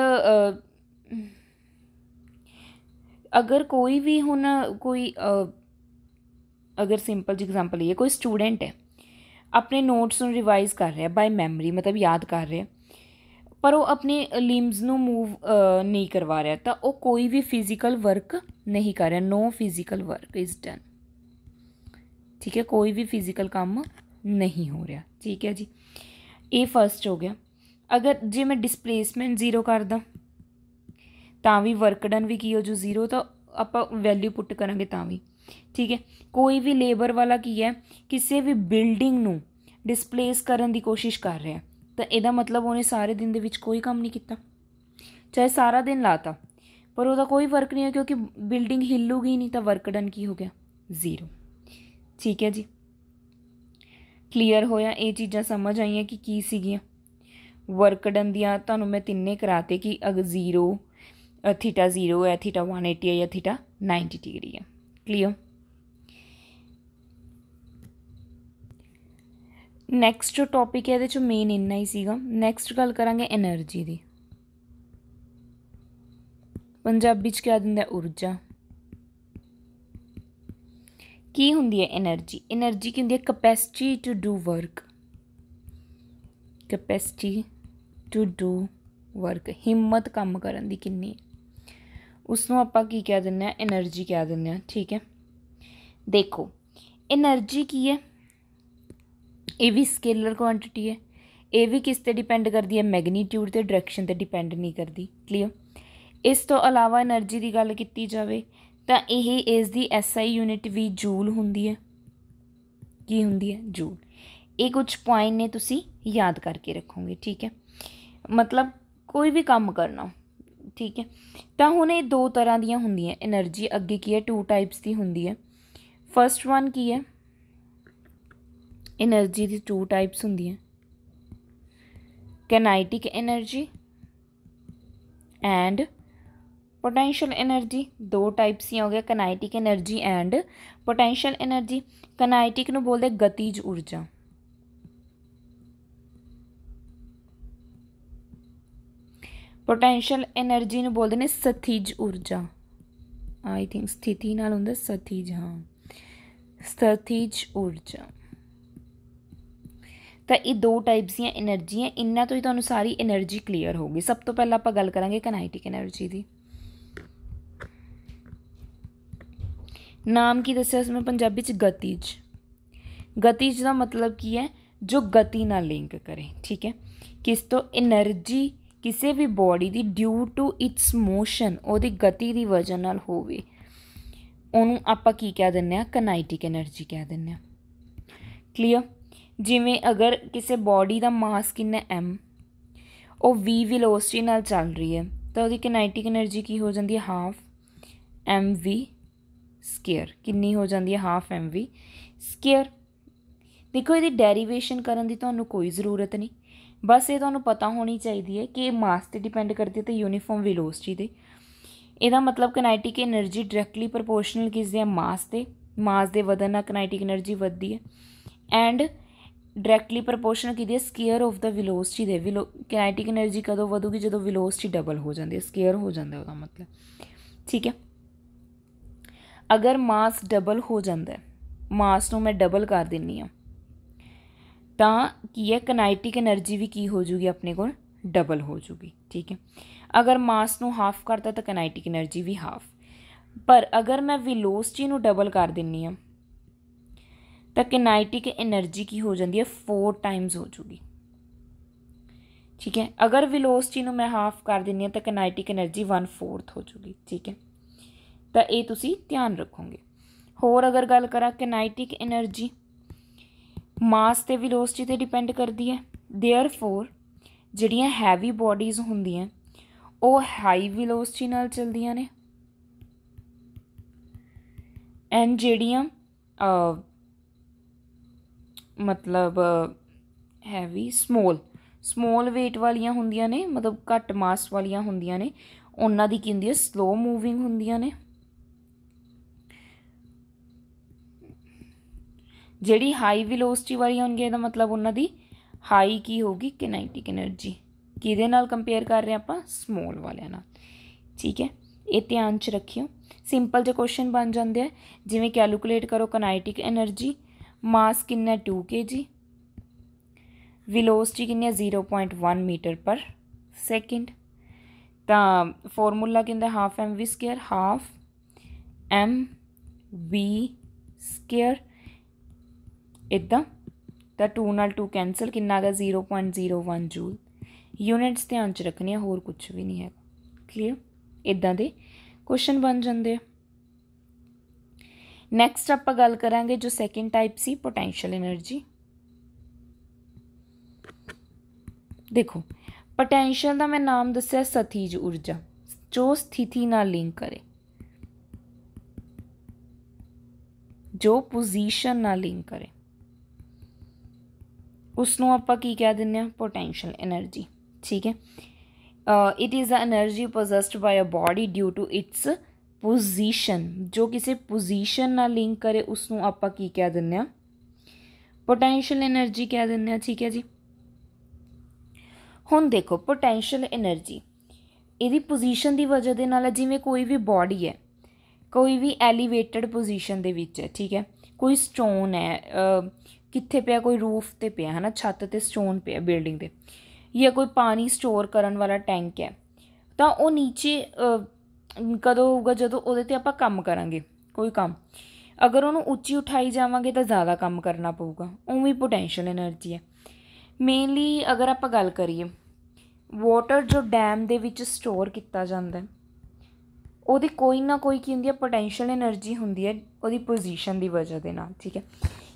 ਅਗਰ ਕੋਈ ਵੀ ਹੁਣ ਕੋਈ ਅਗਰ ਸਿੰਪਲ ਜੀ ਐਗਜ਼ਾਮਪਲ ਲਈਏ ਕੋਈ ਸਟੂਡੈਂਟ ਹੈ ਆਪਣੇ ਨੋਟਸ ਨੂੰ ਰਿਵਾਈਜ਼ ਕਰ ਰਿਹਾ ਬਾਈ ਮੈਮਰੀ ਮਤਲਬ ਯਾਦ ਕਰ ਰਿਹਾ ਪਰ ਉਹ ਆਪਣੇ ਲਿਮਸ ਨੂੰ ਮੂਵ ਨਹੀਂ ਕਰਵਾ ਰਿਹਾ ਤਾਂ ਉਹ ਕੋਈ ਵੀ ਫਿਜ਼ੀਕਲ ਵਰਕ ਨਹੀਂ ਕਰ ਰਿਹਾ no physical work is done ਠੀਕ ਹੈ ਕੋਈ ਵੀ ਫਿਜ਼ੀਕਲ ਕੰਮ ਨਹੀਂ ਹੋ ਰਿਹਾ ਠੀਕ ਹੈ ਜੀ ਇਹ ਫਰਸਟ ਹੋ ਗਿਆ ਅਗਰ ਜੇ ਮੈਂ ਡਿਸਪਲੇਸਮੈਂਟ ਜ਼ੀਰੋ ਕਰਦਾ ਤਾਂ ਵੀ ਵਰਕ ਡਨ ਵੀ ਕੀ ਹੋ ਜੂ ਜ਼ੀਰੋ ਤਾਂ ਆਪਾਂ ਵੈਲਿਊ ਪੁੱਟ ਕਰਾਂਗੇ ਤਾਂ ਵੀ ਠੀਕ ਹੈ ਕੋਈ ਵੀ ਲੇਬਰ ਵਾਲਾ ਕੀ ਹੈ ਕਿਸੇ ਵੀ ਬਿਲਡਿੰਗ ਨੂੰ ਡਿਸਪਲੇਸ ਕਰਨ ਦੀ ਕੋਸ਼ਿਸ਼ ਕਰ ਰਿਹਾ ਤਾਂ ਇਹਦਾ ਮਤਲਬ ਉਹਨੇ ਸਾਰੇ ਦਿਨ ਦੇ ਵਿੱਚ ਕੋਈ ਕੰਮ ਨਹੀਂ ਕੀਤਾ ਚਾਹੇ ਸਾਰਾ ਦਿਨ ਲਾਤਾ ਪਰ ਉਹਦਾ ਕੋਈ ਵਰਕ ਨਹੀਂ ਹੈ ਕਿਉਂਕਿ ਬਿਲਡਿੰਗ ਹਿੱਲੂਗੀ ਨਹੀਂ ਤਾਂ ਵਰਕ ਡਨ ਕੀ ਹੋ ਗਿਆ ਜ਼ੀਰੋ ਠੀਕ ਹੈ ਜੀ ਕਲੀਅਰ ਹੋਇਆ ਇਹ ਚੀਜ਼ਾਂ ਸਮਝ ਆਈਆਂ ਕਿ ਕੀ ਸੀਗੀਆਂ ਵਰਕ ਡਨ ਦੀਆਂ ਤੁਹਾਨੂੰ ਮੈਂ ਤਿੰਨੇ ਕਰਾਤੇ ਕਿ ਅਗ ਜ਼ੀਰੋ ਥੀਟਾ 0 ਹੈ ਥੀਟਾ 180 ਹੈ ਜਾਂ ਥੀਟਾ 90 ਡਿਗਰੀ ਹੈ ਕਲੀਅਰ ਨੈਕਸਟ ਟੌਪਿਕ ਇਹਦੇ ਚ ਮੇਨ ਇੰਨਾ ਹੀ ਸੀਗਾ ਨੈਕਸਟ ਗੱਲ ਕਰਾਂਗੇ એનર્ਜੀ ਦੀ ਪੰਜਾਬੀ ਚ ਕਿਹਾ ਦਿੰਦਾ ਊਰਜਾ ਕੀ ਹੁੰਦੀ ਹੈ એનર્ਜੀ એનર્ਜੀ ਕੀ ਹੁੰਦੀ ਹੈ capacity to do work capacity to do work ਹਿੰਮਤ ਕੰਮ ਕਰਨ ਦੀ ਕਿੰਨੀ ਉਸ ਨੂੰ ਆਪਾਂ ਕੀ ਕਹਿ ਦਿੰਨੇ ਆ એનર્ਜੀ ਕਹਿ ਦਿੰਨੇ ਆ ਠੀਕ ਹੈ ਦੇਖੋ એનર્ਜੀ ਕੀ ਹੈ ਇਹ ਵੀ ਸਕੇਲਰ ਕੁਆਂਟੀਟੀ ਹੈ ਇਹ ਵੀ ਕਿਸ ਤੇ ਡਿਪੈਂਡ ਕਰਦੀ ਹੈ ਮੈਗਨੀਟਿਊਡ ਤੇ ਡਾਇਰੈਕਸ਼ਨ ਤੇ ਡਿਪੈਂਡ ਨਹੀਂ ਕਰਦੀ ਕਲੀਅਰ ਇਸ ਤੋਂ ਇਲਾਵਾ એનર્ਜੀ ਦੀ ਗੱਲ ਕੀਤੀ ਜਾਵੇ ਤਾਂ ਇਹ ਇਸ ਦੀ SI ਯੂਨਿਟ ਵੀ ਜੂਲ ਹੁੰਦੀ ਹੈ ਕੀ ਹੁੰਦੀ ਹੈ ਜੂਲ ਇਹ ਕੁਝ ਪੁਆਇੰਟ ਨੇ ਤੁਸੀਂ ਯਾਦ ਕਰਕੇ ਰੱਖੋਗੇ ਠੀਕ ਹੈ ਮਤਲਬ ਕੋਈ ਵੀ ਕੰਮ ਕਰਨਾ ਠੀਕ ਹੈ ਤਾਂ ਹੁਣ ਇਹ ਦੋ ਤਰ੍ਹਾਂ ਦੀਆਂ ਹੁੰਦੀਆਂ એનર્ਜੀ ਅੱਗੇ ਕੀ ਹੈ ਟੂ ਟਾਈਪਸ ਦੀ ਹੁੰਦੀ ਹੈ ਫਰਸਟ ਵਨ ਕੀ ਹੈ એનર્ਜੀ ਦੀ ਟੂ ਟਾਈਪਸ ਹੁੰਦੀਆਂ kinetic energy and potential energy ਦੋ ਟਾਈਪਸ ਹੀ ਹੋ ਗਿਆ kinetic energy and potential energy kinetic ਨੂੰ ਬੋਲਦੇ ਗਤੀਜ ਊਰਜਾ ਪੋਟੈਂਸ਼ੀਅਲ એનર્ਜੀ ਨੂੰ ਬੋਲਦੇ ਨੇ ਸਥਿਜ ਊਰਜਾ ਆਈ ਥਿੰਕ ਸਥਿਤੀ ਨਾਲ ਹੁੰਦਾ ਸਥਿਜ ਹਾਂ ਸਥਿਜ ਊਰਜਾ ਤਾਂ ਇਹ ਦੋ ਟਾਈਪਸ ਦੀਆਂ એનર્ਜੀਆਂ ਇੰਨਾ ਤੋਂ ਹੀ ਤੁਹਾਨੂੰ ਸਾਰੀ એનર્ਜੀ ਕਲੀਅਰ ਹੋ ਗਈ ਸਭ ਤੋਂ ਪਹਿਲਾਂ ਆਪਾਂ ਗੱਲ ਕਰਾਂਗੇ ਕਾਈਨੈਟਿਕ એનર્ਜੀ ਦੀ ਨਾਮ ਕੀ ਦੱਸਿਆ ਉਸਮੇ ਪੰਜਾਬੀ ਚ ਗਤੀਜ ਗਤੀਜ ਦਾ ਮਤਲਬ ਕੀ ਹੈ ਜੋ ਗਤੀ ਨਾਲ ਲਿੰਕ ਕਰੇ ਠੀਕ ਹੈ ਕਿਸ ਤੋਂ એનર્ਜੀ ਕਿਸੇ ਵੀ ਬਾਡੀ ਦੀ ਡਿਊ ਟੂ ਇਟਸ ਮੋਸ਼ਨ ਉਹਦੀ ਗਤੀ ਦੀ ਵਜ੍ਹਾ ਨਾਲ ਹੋਵੇ ਉਹਨੂੰ ਆਪਾਂ ਕੀ ਕਹਿ ਦਿੰਨੇ ਆ ਕਾਈਨੈਟਿਕ એનર્ਜੀ ਕਹਿ ਦਿੰਨੇ ਆ ਕਲੀਅਰ ਜਿਵੇਂ ਅਗਰ ਕਿਸੇ ਬਾਡੀ ਦਾ ਮਾਸ ਕਿੰਨਾ m ਉਹ v ਵੈਲੋਸਿਟੀ ਨਾਲ ਚੱਲ ਰਹੀ ਹੈ ਤਾਂ ਉਹਦੀ ਕਾਈਨੈਟਿਕ એનર્ਜੀ ਕੀ ਹੋ ਜਾਂਦੀ ਹੈ ਹਾਫ mv ਸਕੁਅਰ ਕਿੰਨੀ ਹੋ ਜਾਂਦੀ ਹੈ ਹਾਫ mv ਸਕੁਅਰ ਦੇਖੋ ਇਹਦੀ ਡੈਰੀਵੇਸ਼ਨ ਕਰਨ ਦੀ ਤੁਹਾਨੂੰ ਕੋਈ ਜ਼ਰੂਰਤ ਨਹੀਂ ਬਸ ਇਹ ਤੁਹਾਨੂੰ ਪਤਾ ਹੋਣੀ ਚਾਹੀਦੀ ਹੈ ਕਿ ਇਹ ਮਾਸ ਤੇ ਡਿਪੈਂਡ ਕਰਦੀ ਹੈ ਤੇ ਯੂਨੀਫਾਰਮ ਵੈਲੋਸਿਟੀ ਤੇ ਇਹਦਾ ਮਤਲਬ ਕਨਾਈਟਿਕ એનર્ਜੀ ਡਾਇਰੈਕਟਲੀ ਪ੍ਰੋਪੋਰਸ਼ਨਲ ਕਿਸ ਦੇ ਮਾਸ ਤੇ ਮਾਸ ਦੇ ਵਧਣ ਨਾਲ ਕਨਾਈਟਿਕ એનર્ਜੀ ਵੱਧਦੀ ਹੈ ਐਂਡ ਡਾਇਰੈਕਟਲੀ ਪ੍ਰੋਪੋਰਸ਼ਨਲ ਕਿ ਦੇ ਸਕੇਅਰ ਆਫ ਦਾ ਵੈਲੋਸਿਟੀ ਦੇ ਕਨਾਈਟਿਕ એનર્ਜੀ ਕਦੋਂ ਵਧੂਗੀ ਜਦੋਂ ਵੈਲੋਸਿਟੀ ਡਬਲ ਹੋ ਜਾਂਦੀ ਹੈ ਸਕੇਅਰ ਹੋ ਜਾਂਦਾ ਉਹਦਾ ਮਤਲਬ ਠੀਕ ਹੈ ਅਗਰ ਮਾਸ ਡਬਲ ਹੋ ਜਾਂਦਾ ਹੈ ਮਾਸ ਨੂੰ ਮੈਂ ਡਬਲ ਕਰ ਦਿੰਨੀ ਆ ਤਾਂ ਕੀ ਹੈ ਕਾਈਨੈਟਿਕ એનર્ਜੀ ਵੀ ਕੀ ਹੋ ਜੂਗੀ ਆਪਣੇ ਕੋਲ ਡਬਲ ਹੋ ਜੂਗੀ ਠੀਕ ਹੈ ਅਗਰ ਮਾਸ ਨੂੰ ਹਾਫ ਕਰਤਾ ਤਾਂ ਕਾਈਨੈਟਿਕ એનર્ਜੀ ਵੀ ਹਾਫ ਪਰ ਅਗਰ ਮੈਂ ਵੈਲੋਸਿਟੀ ਨੂੰ ਡਬਲ ਕਰ ਦਿੰਨੀ ਆ ਤਾਂ ਕਾਈਨੈਟਿਕ એનર્ਜੀ ਕੀ ਹੋ ਜਾਂਦੀ ਹੈ 4 ਟਾਈਮਸ ਹੋ ਜੂਗੀ ਠੀਕ ਹੈ ਅਗਰ ਵੈਲੋਸਿਟੀ ਨੂੰ ਮੈਂ ਹਾਫ ਕਰ ਦਿੰਨੀ ਆ ਤਾਂ ਕਾਈਨੈਟਿਕ એનર્ਜੀ 1/4 ਹੋ ਜੂਗੀ ਠੀਕ ਹੈ ਤਾਂ ਇਹ ਤੁਸੀਂ ਧਿਆਨ ਰੱਖੋਗੇ ਹੋਰ ਅਗਰ ਗੱਲ ਕਰਾਂ ਕਾਈਨੈਟਿਕ એનર્ਜੀ ਮਾਸ ਤੇ ਵੈਲੋਸਿਟੀ ਤੇ ਡਿਪੈਂਡ ਕਰਦੀ ਹੈ देयरफॉर ਜਿਹੜੀਆਂ ਹੈਵੀ ਬਾਡੀਜ਼ ਹੁੰਦੀਆਂ ਉਹ ਹਾਈ ਵੈਲੋਸਿਟੀ ਨਾਲ ਚਲਦੀਆਂ ਨੇ ਐਂਡ ਜਿਹੜੀਆਂ ਅ ਮਤਲਬ ਹੈਵੀ ਸਮਾਲ ਸਮਾਲ weight ਵਾਲੀਆਂ ਹੁੰਦੀਆਂ ਨੇ ਮਤਲਬ ਘੱਟ ਮਾਸ ਵਾਲੀਆਂ ਹੁੰਦੀਆਂ ਨੇ ਉਹਨਾਂ ਦੀ ਕੀ ਹੁੰਦੀ ਹੈ ਸਲੋ ਮੂਵਿੰਗ ਹੁੰਦੀਆਂ ਨੇ ਜਿਹੜੀ ਹਾਈ ਵੈਲੋਸਿਟੀ ਵਾਲੀ ਹੋਣਗੇ ਇਹਦਾ ਮਤਲਬ ਉਹਨਾਂ ਦੀ ਹਾਈ ਕੀ ਹੋਗੀ ਕਿਨੈਟਿਕ એનર્ਜੀ ਕਿਹਦੇ ਨਾਲ ਕੰਪੇਅਰ ਕਰ ਰਹੇ ਆਪਾਂ ਸਮਾਲ ਵਾਲਿਆਂ ਨਾਲ ਠੀਕ ਹੈ ਇਹ ਧਿਆਨ 'ਚ ਰੱਖਿਓ ਸਿੰਪਲ ਜਿਹੇ ਕੁਐਸਚਨ ਬਣ ਜਾਂਦੇ ਆ ਜਿਵੇਂ ਕੈਲਕੂਲੇਟ ਕਰੋ ਕਨਾਈਟਿਕ એનર્ਜੀ ਮਾਸ ਕਿੰਨਾ 2 kg ਵੈਲੋਸਿਟੀ ਕਿੰਨੀ ਹੈ 0.1 ਮੀਟਰ ਪਰ ਸੈਕਿੰਡ ਤਾਂ ਫਾਰਮੂਲਾ ਕਿੰਦਾ half mv square half m v square ਇਦਾਂ ਤਾਂ 2 ਨਾਲ 2 ਕੈਨਸਲ ਕਿੰਨਾ ਗਾ 0.01 ਜੂਲ ਯੂਨਿਟਸ ਧਿਆਨ ਚ ਰੱਖਣੀਆਂ ਹੋਰ ਕੁਝ ਵੀ ਨਹੀਂ ਹੈ ਕਲੀਅਰ ਇਦਾਂ ਦੇ ਕੁਐਸਚਨ ਬਣ ਜਾਂਦੇ ਆ ਨੈਕਸਟ ਆਪਾਂ ਗੱਲ ਕਰਾਂਗੇ ਜੋ ਸੈਕਿੰਡ ਟਾਈਪ ਸੀ ਪੋਟੈਂਸ਼ੀਅਲ એનર્ਜੀ ਦੇਖੋ ਪੋਟੈਂਸ਼ੀਅਲ ਦਾ ਮੈਂ ਨਾਮ ਦੱਸਿਆ ਸਥੀਜ ਊਰਜਾ ਜੋ ਸਥਿਤੀ ਨਾਲ ਲਿੰਕ ਕਰੇ ਜੋ ਪੋਜੀਸ਼ਨ ਨਾਲ ਲਿੰਕ ਕਰੇ ਉਸ ਨੂੰ ਆਪਾਂ ਕੀ ਕਹਿ ਦਿੰਨੇ ਆ ਪੋਟੈਂਸ਼ੀਅਲ એનર્ਜੀ ਠੀਕ ਹੈ it is a energy possessed by a body due to its position ਜੋ ਕਿਸੇ ਪੋਜੀਸ਼ਨ ਨਾਲ ਲਿੰਕ ਕਰੇ ਉਸ ਨੂੰ ਆਪਾਂ ਕੀ ਕਹਿ ਦਿੰਨੇ ਆ ਪੋਟੈਂਸ਼ੀਅਲ એનર્ਜੀ ਕਹਿ ਦਿੰਨੇ ਆ ਠੀਕ ਹੈ ਜੀ ਹੁਣ ਦੇਖੋ ਪੋਟੈਂਸ਼ੀਅਲ એનર્ਜੀ ਇਹਦੀ ਪੋਜੀਸ਼ਨ ਦੀ ਵਜ੍ਹਾ ਦੇ ਨਾਲ ਜਿਵੇਂ ਕੋਈ ਵੀ ਬਾਡੀ ਹੈ ਕੋਈ ਵੀ ਐਲੀਵੇਟਡ ਪੋਜੀਸ਼ਨ ਦੇ ਵਿੱਚ ਹੈ ਠੀਕ ਹੈ ਕੋਈ ਸਟੋਨ ਹੈ ਕਿੱਥੇ ਪਿਆ ਕੋਈ ਰੂਫ ਤੇ ਪਿਆ ਹੈ ਨਾ ਛੱਤ ਤੇ ਸਟੋਨ ਪਿਆ ਬਿਲਡਿੰਗ ਦੇ ਇਹ ਕੋਈ ਪਾਣੀ ਸਟੋਰ ਕਰਨ ਵਾਲਾ ਟੈਂਕ ਹੈ ਤਾਂ ਉਹ ਨੀਚੇ ਕਦੋਂ ਹੋਊਗਾ ਜਦੋਂ ਉਹਦੇ ਤੇ ਆਪਾਂ ਕੰਮ ਕਰਾਂਗੇ ਕੋਈ ਕੰਮ ਅਗਰ ਉਹਨੂੰ ਉੱਚੀ ਉਠਾਈ ਜਾਵਾਂਗੇ ਤਾਂ ਜ਼ਿਆਦਾ ਕੰਮ ਕਰਨਾ ਪਊਗਾ ਉਵੇਂ ਪੋਟੈਂਸ਼ੀਅਲ એનર્ਜੀ ਹੈ ਮੇਨਲੀ ਅਗਰ ਆਪਾਂ ਗੱਲ ਕਰੀਏ ਵਾਟਰ ਜੋ ਡੈਮ ਦੇ ਵਿੱਚ ਸਟੋਰ ਕੀਤਾ ਜਾਂਦਾ ਹੈ ਉਹਦੀ ਕੋਈ ਨਾ ਕੋਈ ਕੀ ਹੁੰਦੀ ਹੈ ਪੋਟੈਂਸ਼ੀਅਲ એનર્ਜੀ ਹੁੰਦੀ ਹੈ ਉਹਦੀ ਪੋਜੀਸ਼ਨ ਦੀ ਵਜ੍ਹਾ ਦੇ ਨਾਲ ਠੀਕ ਹੈ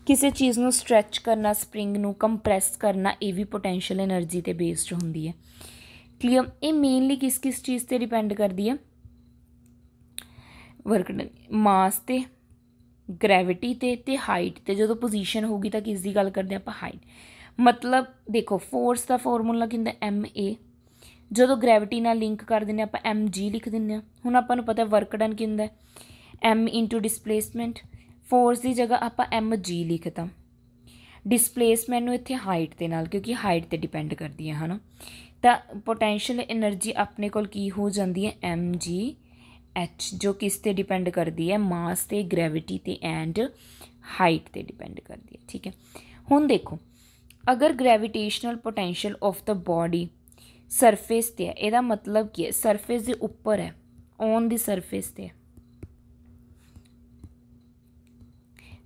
ਕਿਸੇ ਚੀਜ਼ ਨੂੰ ਸਟ੍ਰੈਚ ਕਰਨਾ ਸਪ੍ਰਿੰਗ ਨੂੰ ਕੰਪਰੈਸ ਕਰਨਾ ਇਹ ਵੀ ਪੋਟੈਂਸ਼ੀਅਲ એનર્ਜੀ ਤੇ ਬੇਸਡ ਹੁੰਦੀ ਹੈ ਕਲੀਅਰ ਇਹ ਮੇਨਲੀ ਕਿਸ ਕਿਸ ਚੀਜ਼ ਤੇ ਡਿਪੈਂਡ ਕਰਦੀ ਹੈ ਵਰਕ ਮਾਸ ਤੇ ਗ੍ਰੈਵਿਟੀ ਤੇ ਤੇ ਹਾਈਟ ਤੇ ਜਦੋਂ ਪੋਜੀਸ਼ਨ ਹੋਊਗੀ ਤਾਂ ਕਿਸ ਦੀ ਗੱਲ ਕਰਦੇ ਆਪਾਂ ਹਾਈਟ ਮਤਲਬ ਦੇਖੋ ਫੋਰਸ ਦਾ ਫਾਰਮੂਲਾ ਕਿੰਦਾ ਐਮ ਏ ਜਦੋਂ ਗ੍ਰੈਵਿਟੀ ਨਾਲ ਲਿੰਕ ਕਰ ਦਿੰਨੇ ਆਪਾਂ ਐਮ ਜੀ ਲਿਖ ਦਿੰਨੇ ਆ ਹੁਣ ਆਪਾਂ ਨੂੰ ਪਤਾ ਵਰਕ ਡਨ ਕਿੰਦਾ ਐਮ ਇਨਟੂ ਡਿਸਪਲੇਸਮੈਂਟ ਫੋਰਸ ਦੀ ਜਗ੍ਹਾ ਆਪਾਂ ਐਮ ਜੀ ਲਿਖਤਾ ਡਿਸਪਲੇਸਮੈਂਟ ਨੂੰ ਇੱਥੇ ਹਾਈਟ ਦੇ ਨਾਲ ਕਿਉਂਕਿ ਹਾਈਟ ਤੇ ਡਿਪੈਂਡ ਕਰਦੀ ਹੈ ਹਨਾ ਤਾਂ ਪੋਟੈਂਸ਼ੀਅਲ એનર્ਜੀ ਆਪਣੇ ਕੋਲ ਕੀ ਹੋ ਜਾਂਦੀ ਹੈ ਐਮ ਜੀ ਐਚ ਜੋ ਕਿਸ ਤੇ ਡਿਪੈਂਡ ਕਰਦੀ ਹੈ ਮਾਸ ਤੇ ਗ੍ਰੈਵਿਟੀ ਤੇ ਐਂਡ ਹਾਈਟ ਤੇ ਡਿਪੈਂਡ ਕਰਦੀ ਹੈ ਠੀਕ ਹੈ ਹੁਣ ਦੇਖੋ ਅਗਰ ਗ੍ਰੈਵਿਟੇਸ਼ਨਲ ਪੋਟੈਂਸ਼ੀਅਲ ਆਫ ਦਾ ਬਾਡੀ ਸਰਫੇਸ ਤੇ ਹੈ ਇਹਦਾ ਮਤਲਬ ਕੀ ਹੈ ਸਰਫੇਸ ਦੇ ਉੱਪਰ ਹੈ ਔਨ ਦੀ ਸਰਫੇਸ ਤੇ ਹੈ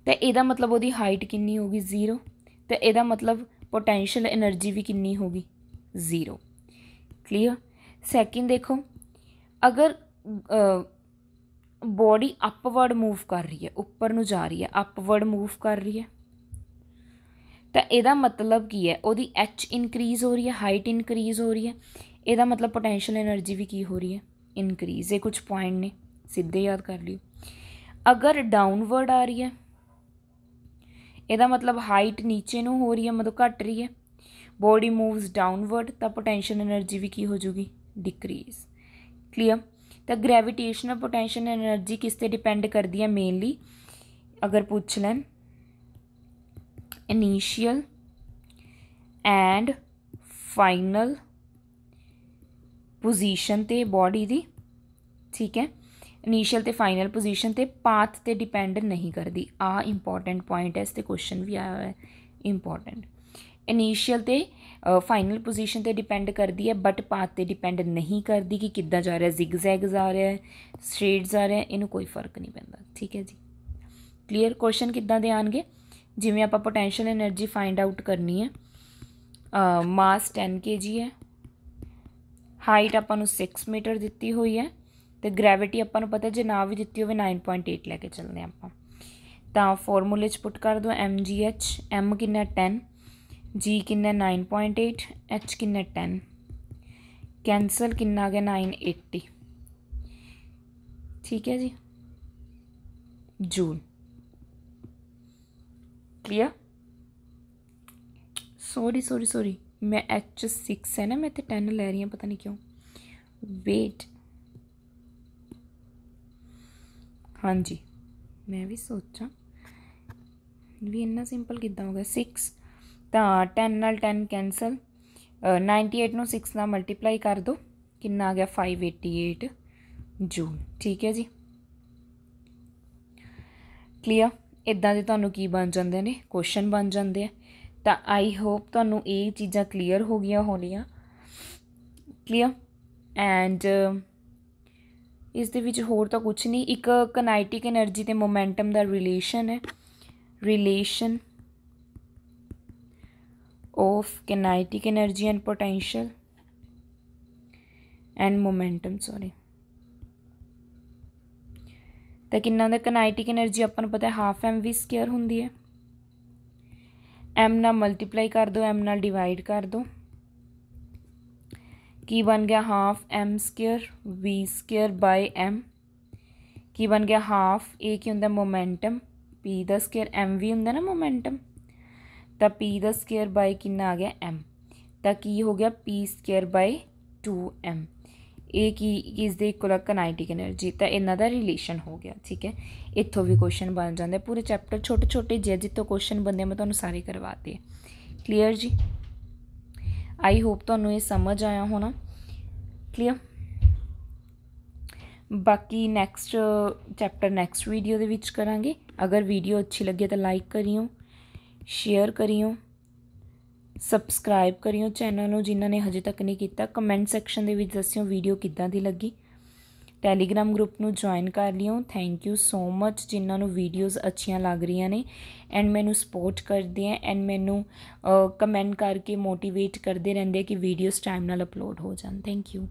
ਤੇ ਇਹਦਾ ਮਤਲਬ ਉਹਦੀ ਹਾਈਟ ਕਿੰਨੀ ਹੋਗੀ 0 ਤੇ ਇਹਦਾ ਮਤਲਬ ਪੋਟੈਂਸ਼ੀਅਲ એનર્ਜੀ ਵੀ ਕਿੰਨੀ ਹੋਗੀ 0 ਕਲੀਅਰ ਸੈਕਿੰਡ ਦੇਖੋ ਅਗਰ ਬੋਡੀ ਅਪਵਰਡ ਮੂਵ ਕਰ ਰਹੀ ਹੈ ਉੱਪਰ ਨੂੰ ਜਾ ਰਹੀ ਹੈ ਅਪਵਰਡ ਮੂਵ ਕਰ ਰਹੀ ਹੈ ਤਾਂ ਇਹਦਾ ਮਤਲਬ ਕੀ ਹੈ ਉਹਦੀ h ਇਨਕਰੀਜ਼ ਹੋ ਰਹੀ ਹੈ ਹਾਈਟ ਇਨਕਰੀਜ਼ ਹੋ ਰਹੀ ਹੈ ਇਹਦਾ ਮਤਲਬ ਪੋਟੈਂਸ਼ੀਅਲ એનર્ਜੀ ਵੀ ਕੀ ਹੋ ਰਹੀ ਹੈ ਇਨਕਰੀਜ਼ ਇਹ ਕੁਝ ਪੁਆਇੰਟ ਨੇ ਸਿੱਧੇ ਯਾਦ ਕਰ ਲਿਓ ਅਗਰ ਡਾਊਨਵਰਡ ਆ ਰਹੀ ਹੈ ਇਹਦਾ ਮਤਲਬ ਹਾਈਟ ਨੀਚੇ ਨੂੰ ਹੋ ਰਹੀ ਹੈ ਮਤਲਬ ਘਟ ਰਹੀ ਹੈ ਬੋਡੀ ਮੂਵਸ ਡਾਊਨਵਰਡ ਤਾਂ ਪੋਟੈਂਸ਼ੀਅਲ એનર્ਜੀ ਵੀ ਕੀ ਹੋ ਜੂਗੀ ਡਿਕਰੀਜ਼ ਕਲੀਅਰ ਤਾਂ ਗ੍ਰੈਵਿਟੇਸ਼ਨਲ ਪੋਟੈਂਸ਼ੀਅਲ એનર્ਜੀ ਕਿਸ ਤੇ ਡਿਪੈਂਡ ਕਰਦੀ ਹੈ ਮੇਨਲੀ ਅਗਰ ਪੁੱਛ ਲੈਣ ਇਨੀਸ਼ੀਅਲ ਐਂਡ ਫਾਈਨਲ ਪੋਜੀਸ਼ਨ ਤੇ ਬਾਡੀ ਦੀ ਠੀਕ ਹੈ ਇਨੀਸ਼ੀਅਲ ਤੇ ਫਾਈਨਲ ਪੋਜੀਸ਼ਨ ਤੇ ਪਾਥ ਤੇ ਡਿਪੈਂਡ ਨਹੀਂ ਕਰਦੀ ਆ ਇੰਪੋਰਟੈਂਟ ਪੁਆਇੰਟ ਐ ਇਸ ਤੇ ਕੁਐਸਚਨ ਵੀ ਆਇਆ ਹੋਇਆ ਹੈ ਇੰਪੋਰਟੈਂਟ ਇਨੀਸ਼ੀਅਲ ਤੇ ਫਾਈਨਲ ਪੋਜੀਸ਼ਨ ਤੇ ਡਿਪੈਂਡ ਕਰਦੀ ਹੈ ਬਟ ਪਾਥ ਤੇ ਡਿਪੈਂਡ ਨਹੀਂ ਕਰਦੀ ਕਿ ਕਿੱਦਾਂ ਜਾ ਰਿਹਾ ਜ਼ਿਗਜ਼ੈਗ ਜਾ ਰਿਹਾ ਹੈ ਸਟ੍ਰੇਟਸ ਆ ਰਿਹਾ ਇਹਨੂੰ ਕੋਈ ਫਰਕ ਨਹੀਂ ਪੈਂਦਾ ਠੀਕ ਹੈ ਜੀ ਕਲੀਅਰ ਕੁਐਸਚਨ ਕਿੱਦਾਂ ਦੇ ਆਣਗੇ ਜਿਵੇਂ ਆਪਾਂ ਪੋਟੈਂਸ਼ੀਅਲ એનર્ਜੀ ਫਾਈਂਡ ਆਊਟ ਕਰਨੀ ਹੈ ਮਾਸ 10 kg ਹੈ ਹਾਈਟ ਆਪਾਂ ਨੂੰ 6 ਮੀਟਰ ਦਿੱਤੀ ਹੋਈ ਹੈ ਤੇ ਗ੍ਰੈਵਿਟੀ ਆਪਾਂ ਨੂੰ ਪਤਾ ਜੇ ਨਾ ਵੀ ਦਿੱਤੀ ਹੋਵੇ 9.8 ਲੈ ਕੇ ਚੱਲਦੇ ਆਪਾਂ ਤਾਂ ਫਾਰਮੂਲੇ 'ਚ ਪੁੱਟ ਕਰ ਦੋ mgh m ਕਿੰਨਾ 10 g ਕਿੰਨਾ 9.8 h ਕਿੰਨਾ 10 ਕੈਨਸਲ ਕਿੰਨਾ ਆ ਗਿਆ 980 ਠੀਕ ਹੈ ਜੀ joule clear sorry sorry sorry ਮੈਂ 6 ਹੈ ਨਾ ਮੈਂ ਤੇ 10 ਲੈ ਰਹੀ ਹਾਂ ਪਤਾ ਨਹੀਂ ਕਿਉਂ ਵੇਟ ਹਾਂਜੀ ਮੈਂ ਵੀ ਸੋਚਾਂ ਵੀ ਇੰਨਾ ਸਿੰਪਲ ਕਿੱਦਾਂ ਹੋ ਗਿਆ 6 ਤਾਂ 10 ਨਾਲ 10 ਕੈਨਸਲ 98 ਨੂੰ 6 ਨਾਲ ਮਲਟੀਪਲਾਈ ਕਰ ਦੋ ਕਿੰਨਾ ਆ ਗਿਆ 588 ਜੂਲ ਠੀਕ ਹੈ ਜੀ ਕਲੀਅਰ ਇਦਾਂ ਦੇ ਤੁਹਾਨੂੰ ਕੀ ਬਣ ਜਾਂਦੇ ਨੇ ਕੁਐਸਚਨ ਬਣ ਜਾਂਦੇ ਆ ਤਾਂ ਆਈ ਹੋਪ ਤੁਹਾਨੂੰ ਇਹ ਚੀਜ਼ਾਂ ਕਲੀਅਰ ਹੋ ਗਈਆਂ ਹੋਣੀਆਂ ਕਲੀਅਰ ਐਂਡ ਇਸ ਦੇ ਵਿੱਚ ਹੋਰ ਤਾਂ ਕੁਝ ਨਹੀਂ ਇੱਕ ਕਾਈਨੈਟਿਕ એનર્ਜੀ ਤੇ ਮੋਮੈਂਟਮ ਦਾ ਰਿਲੇਸ਼ਨ ਹੈ relation of kinetic energy and potential and momentum sorry ਤਾਂ ਕਿੰਨਾ ਦਾ ਕਾਈਨੈਟਿਕ એનર્ਜੀ ਆਪਾਂ ਨੂੰ ਪਤਾ ਹੈ ਹਾਫ ਐਮ ਵੀ ਸਕੁਅਰ ਹੁੰਦੀ ਹੈ ਐਮ ਨਾਲ ਮਲਟੀਪਲਾਈ ਕਰ ਦਿਓ ਐਮ ਨਾਲ ਡਿਵਾਈਡ ਕਰ ਦਿਓ की बन गया half M square V square by M की बन गया हाफ ए की होंगे momentum P the square M V होंगे ना मोमेंटम तो पी द स्केयर बाय कि आ गया एम तो की हो गया P square by two M A ਕੀ ਇਸ ਦੇ ਇਕੁਅਲ ਕਨਾਈਟਿਕ એનર્ਜੀ ਤਾਂ ਇਹਨਾਂ ਦਾ ਰਿਲੇਸ਼ਨ ਹੋ ਗਿਆ ਠੀਕ ਹੈ ਇੱਥੋਂ ਵੀ ਕੁਐਸਚਨ ਬਣ ਜਾਂਦੇ ਪੂਰੇ ਚੈਪਟਰ ਛੋਟੇ ਛੋਟੇ ਜਿਹੇ ਜਿੱਤੋਂ ਕੁਐਸਚਨ ਬੰਦੇ ਮੈਂ ਤੁਹਾਨੂੰ ਸਾਰੇ ਕਰਵਾਤੇ ਕਲੀਅਰ ਜੀ ਆਈ ਹੋਪ ਤੁਹਾਨੂੰ ਇਹ ਸਮਝ ਆਇਆ ਹੋਣਾ ਕਲੀਅਰ ਬਾਕੀ ਨੈਕਸਟ ਚੈਪਟਰ ਨੈਕਸਟ ਵੀਡੀਓ ਦੇ ਵਿੱਚ ਕਰਾਂਗੇ ਅਗਰ ਵੀਡੀਓ ਅੱਛੀ ਲੱਗੇ ਤਾਂ ਲਾਈਕ ਕਰਿਓ ਸ਼ੇਅਰ ਕਰਿਓ ਸਬਸਕ੍ਰਾਈਬ ਕਰਿਓ ਚੈਨਲ ਨੂੰ ਜਿਨ੍ਹਾਂ ਨੇ ਹਜੇ ਤੱਕ ਨਹੀਂ ਕੀਤਾ ਕਮੈਂਟ ਸੈਕਸ਼ਨ ਦੇ ਵਿੱਚ ਦੱਸਿਓ ਵੀਡੀਓ ਕਿੱਦਾਂ ਦੀ ਲੱਗੀ ਟੈਲੀਗ੍ਰਾਮ ਗਰੁੱਪ ਨੂੰ ਜੁਆਇਨ ਕਰ ਲਿਓ ਥੈਂਕ ਯੂ ਸੋ ਮਚ ਜਿਨ੍ਹਾਂ ਨੂੰ ਵੀਡੀਓਜ਼ ਅੱਛੀਆਂ ਲੱਗ ਰਹੀਆਂ ਨੇ ਐਂਡ ਮੈਨੂੰ ਸਪੋਰਟ ਕਰਦੇ ਆ ਐਂਡ ਮੈਨੂੰ ਕਮੈਂਟ ਕਰਕੇ ਮੋਟੀਵੇਟ ਕਰਦੇ ਰਹਿੰਦੇ ਕਿ ਵੀਡੀਓਜ਼ ਟਾਈਮ ਨਾਲ ਅਪਲੋਡ ਹੋ ਜਾਣ ਥੈਂਕ ਯੂ